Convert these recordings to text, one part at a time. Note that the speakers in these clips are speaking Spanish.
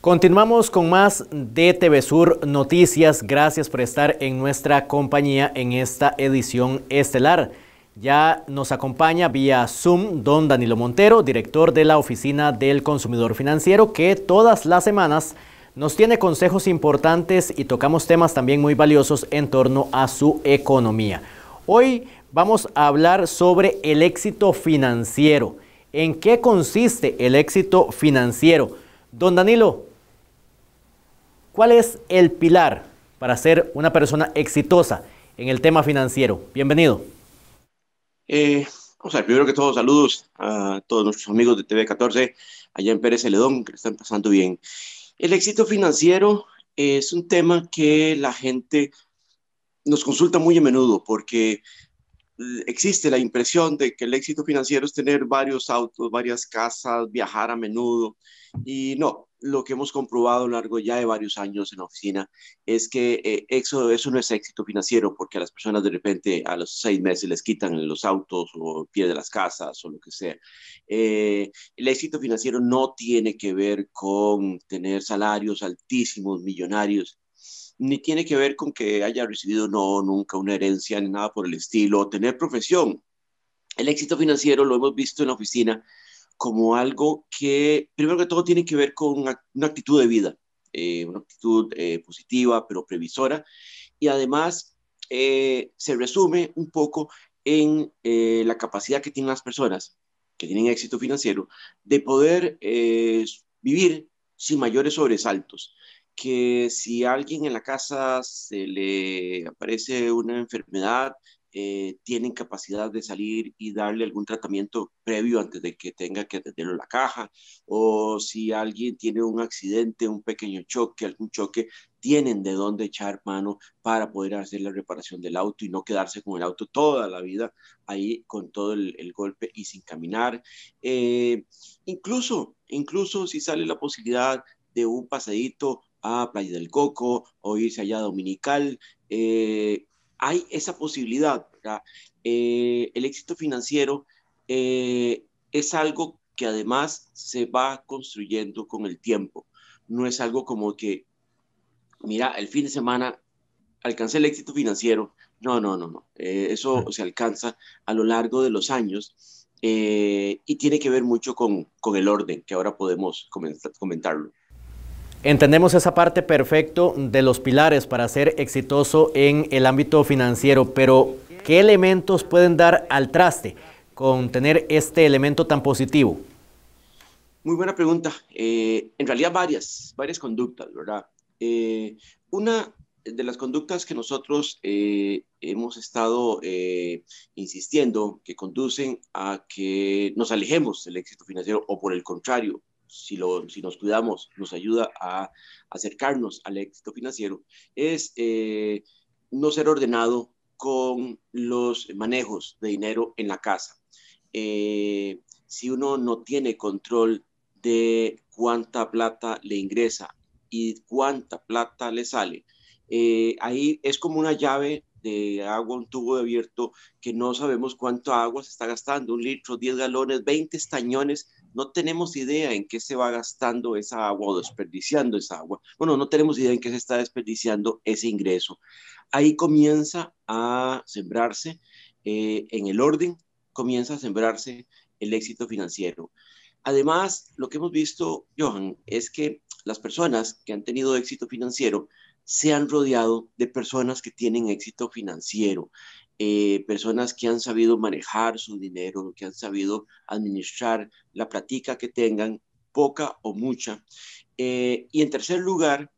Continuamos con más de TV Sur Noticias. Gracias por estar en nuestra compañía en esta edición estelar. Ya nos acompaña vía Zoom don Danilo Montero, director de la Oficina del Consumidor Financiero, que todas las semanas nos tiene consejos importantes y tocamos temas también muy valiosos en torno a su economía. Hoy vamos a hablar sobre el éxito financiero. ¿En qué consiste el éxito financiero? Don Danilo, ¿Cuál es el pilar para ser una persona exitosa en el tema financiero? Bienvenido. Eh, vamos a primero que todo, saludos a todos nuestros amigos de TV14 allá en Pérez Celedón, que lo están pasando bien. El éxito financiero es un tema que la gente nos consulta muy a menudo porque existe la impresión de que el éxito financiero es tener varios autos, varias casas, viajar a menudo. Y no, lo que hemos comprobado a lo largo ya de varios años en la oficina es que eh, eso, eso no es éxito financiero porque a las personas de repente a los seis meses les quitan los autos o pierden las casas o lo que sea. Eh, el éxito financiero no tiene que ver con tener salarios altísimos, millonarios ni tiene que ver con que haya recibido no, nunca una herencia ni nada por el estilo, o tener profesión. El éxito financiero lo hemos visto en la oficina como algo que, primero que todo, tiene que ver con una, actitud de vida, eh, una actitud eh, positiva, pero previsora, y además eh, se resume un poco en la capacidad que tienen las personas que tienen éxito financiero de poder vivir sin mayores sobresaltos que si a alguien en la casa se le aparece una enfermedad, eh, tienen capacidad de salir y darle algún tratamiento previo antes de que tenga que atenderlo en la caja, o si alguien tiene un accidente, un pequeño choque, algún choque, tienen de dónde echar mano para poder hacer la reparación del auto y no quedarse con el auto toda la vida ahí con todo el, golpe y sin caminar. Eh, incluso, incluso si sale la posibilidad de un pasadito a Playa del Coco o irse allá a Dominical. Eh, hay esa posibilidad. Eh, el éxito financiero eh, es algo que además se va construyendo con el tiempo. No es algo como que, mira, el fin de semana alcancé el éxito financiero. No, no, no, no. eso se alcanza a lo largo de los años. y tiene que ver mucho con, con, el orden, que ahora podemos comentarlo. Entendemos esa parte perfecto de los pilares para ser exitoso en el ámbito financiero, pero ¿qué elementos pueden dar al traste con tener este elemento tan positivo? Muy buena pregunta. Eh, en realidad varias, varias conductas, ¿verdad? Eh, una de las conductas que nosotros eh, hemos estado insistiendo que conducen a que nos alejemos del éxito financiero o por el contrario, si, lo, si nos cuidamos, nos ayuda a acercarnos al éxito financiero, es eh, no ser ordenado con los manejos de dinero en la casa. Eh, si uno no tiene control de cuánta plata le ingresa y cuánta plata le sale, eh, ahí es como una llave de agua, un tubo abierto, que no sabemos cuánta agua se está gastando, un litro, 10 galones, 20 estañones no tenemos idea en qué se va gastando esa agua o desperdiciando esa agua. Bueno, no tenemos idea en qué se está desperdiciando ese ingreso. Ahí comienza a sembrarse eh, en el orden, comienza a sembrarse el éxito financiero. Además, lo que hemos visto, Johan, es que las personas que han tenido éxito financiero se han rodeado de personas que tienen éxito financiero, eh, personas que han sabido manejar su dinero, que han sabido administrar la platica que tengan, poca o mucha. Eh, y en tercer lugar,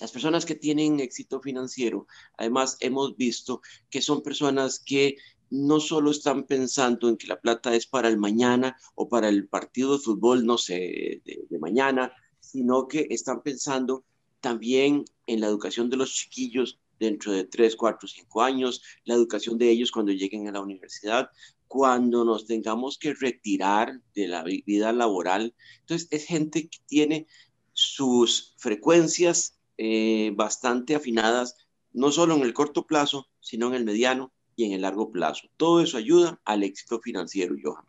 las personas que tienen éxito financiero, además hemos visto que son personas que no solo están pensando en que la plata es para el mañana o para el partido de fútbol, no sé, de mañana, sino que están pensando también en la educación de los chiquillos dentro de 3, 4, 5 años, la educación de ellos cuando lleguen a la universidad, cuando nos tengamos que retirar de la vida laboral. Entonces, es gente que tiene sus frecuencias eh, bastante afinadas, no solo en el corto plazo, sino en el mediano y en el largo plazo. Todo eso ayuda al éxito financiero, Johan.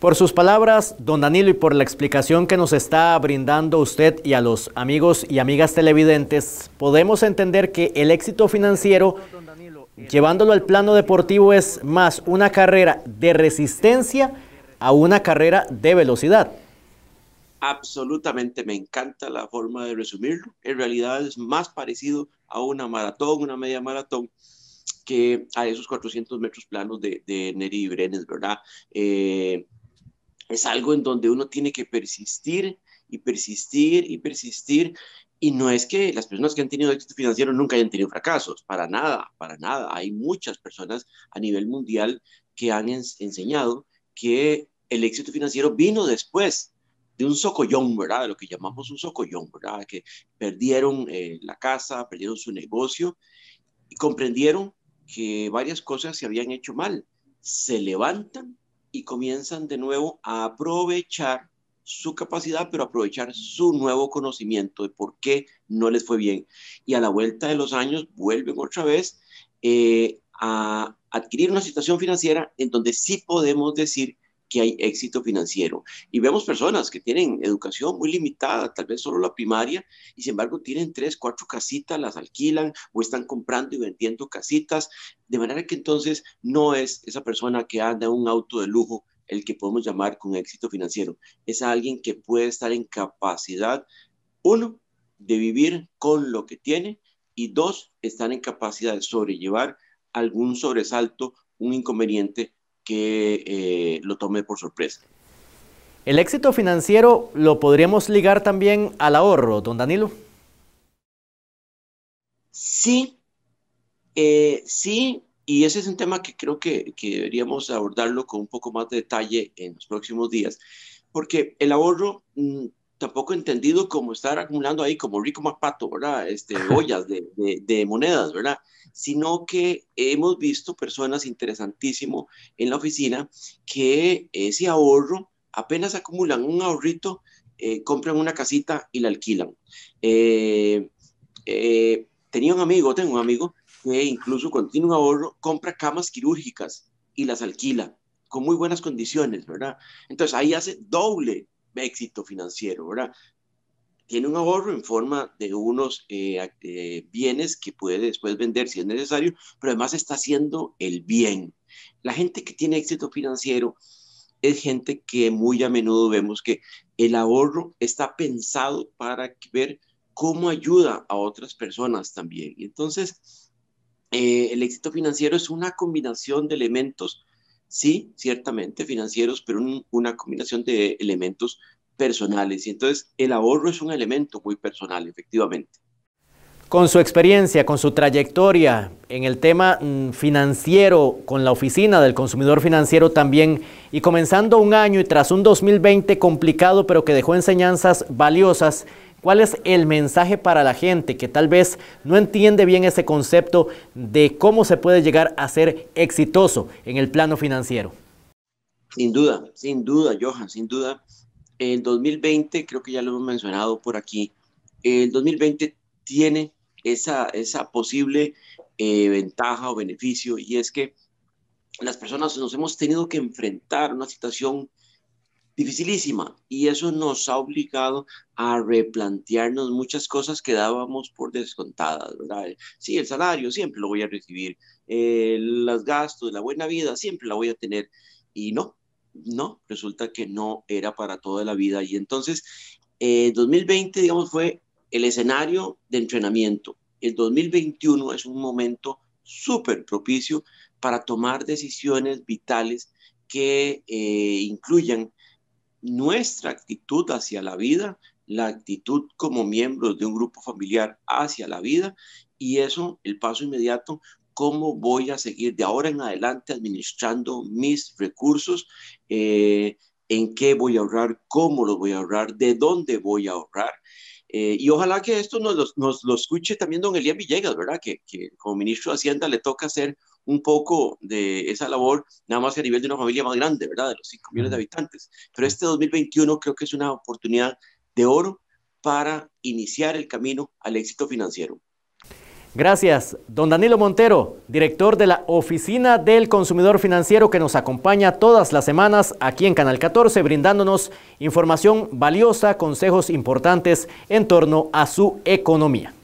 Por sus palabras, don Danilo, y por la explicación que nos está brindando usted y a los amigos y amigas televidentes, podemos entender que el éxito financiero, llevándolo al plano deportivo, es más una carrera de resistencia a una carrera de velocidad. Absolutamente, me encanta la forma de resumirlo. En realidad es más parecido a una maratón, una media maratón, que a esos 400 metros planos de, de Neri y Brenes, ¿verdad? Eh, es algo en donde uno tiene que persistir y persistir y persistir. Y no es que las personas que han tenido éxito financiero nunca hayan tenido fracasos, para nada, para nada. Hay muchas personas a nivel mundial que han enseñado que el éxito financiero vino después de un socollón, ¿verdad? lo que llamamos un socollón, ¿verdad? Que perdieron eh, la casa, perdieron su negocio y comprendieron que varias cosas se habían hecho mal. Se levantan y comienzan de nuevo a aprovechar su capacidad, pero aprovechar su nuevo conocimiento de por qué no les fue bien. Y a la vuelta de los años vuelven otra vez eh, a adquirir una situación financiera en donde sí podemos decir que hay éxito financiero. Y vemos personas que tienen educación muy limitada, tal vez solo la primaria, y sin embargo tienen tres, cuatro casitas, las alquilan o están comprando y vendiendo casitas, de manera que entonces no es esa persona que anda en un auto de lujo el que podemos llamar con éxito financiero. Es alguien que puede estar en capacidad, uno, de vivir con lo que tiene y dos, estar en capacidad de sobrellevar algún sobresalto, un inconveniente que eh, lo tome por sorpresa. El éxito financiero lo podríamos ligar también al ahorro, don Danilo. Sí, eh, sí, y ese es un tema que creo que, que, deberíamos abordarlo con un poco más de detalle en los próximos días, porque el ahorro mm, tampoco entendido como estar acumulando ahí como rico mapato, ¿verdad? Este, ollas de, monedas, ¿verdad? Sino que hemos visto personas interesantísimo en la oficina que ese ahorro, apenas acumulan un ahorrito, eh, compran una casita y la alquilan. Eh, eh, tenía un amigo, tengo un amigo que incluso cuando tiene un ahorro, compra camas quirúrgicas y las alquila con muy buenas condiciones, ¿verdad? Entonces ahí hace doble éxito financiero, ¿verdad? Tiene un ahorro en forma de unos eh, eh, bienes que puede después vender si es necesario, pero además está haciendo el bien. La gente que tiene éxito financiero es gente que muy a menudo vemos que el ahorro está pensado para ver cómo ayuda a otras personas también. Y entonces, eh, el éxito financiero es una combinación de elementos sí, ciertamente financieros, pero una combinación de elementos personales. Y entonces el ahorro es un elemento muy personal, efectivamente. Con su experiencia, con su trayectoria en el tema mm, financiero, con la oficina del consumidor financiero también, y comenzando un año y tras un 2020 complicado, pero que dejó enseñanzas valiosas, ¿Cuál es el mensaje para la gente que tal vez no entiende bien ese concepto de cómo se puede llegar a ser exitoso en el plano financiero? Sin duda, sin duda, Johan, sin duda. El 2020, creo que ya lo hemos mencionado por aquí, el 2020 tiene esa, esa posible eh, ventaja o beneficio y es que las personas nos hemos tenido que enfrentar a una situación dificilísima y eso nos ha obligado a replantearnos muchas cosas que dábamos por descontadas, ¿verdad? Sí, el salario siempre lo voy a recibir, eh, los gastos, la buena vida siempre la voy a tener y no, no, resulta que no era para toda la vida y entonces eh, 2020, digamos, fue el escenario de entrenamiento. El 2021 es un momento súper propicio para tomar decisiones vitales que eh, incluyan nuestra actitud hacia la vida, la actitud como miembros de un grupo familiar hacia la vida y eso, el paso inmediato, cómo voy a seguir de ahora en adelante administrando mis recursos, eh, en qué voy a ahorrar, cómo lo voy a ahorrar, de dónde voy a ahorrar. Eh, y ojalá que esto nos, nos, lo escuche también don Elías Villegas, ¿verdad? que como ministro de Hacienda le toca hacer un poco de esa labor, nada más que a nivel de una familia más grande, ¿verdad? De los 5 millones de habitantes. Pero este 2021 creo que es una oportunidad de oro para iniciar el camino al éxito financiero. Gracias, don Danilo Montero, director de la Oficina del Consumidor Financiero que nos acompaña todas las semanas aquí en Canal 14, brindándonos información valiosa, consejos importantes en torno a su economía.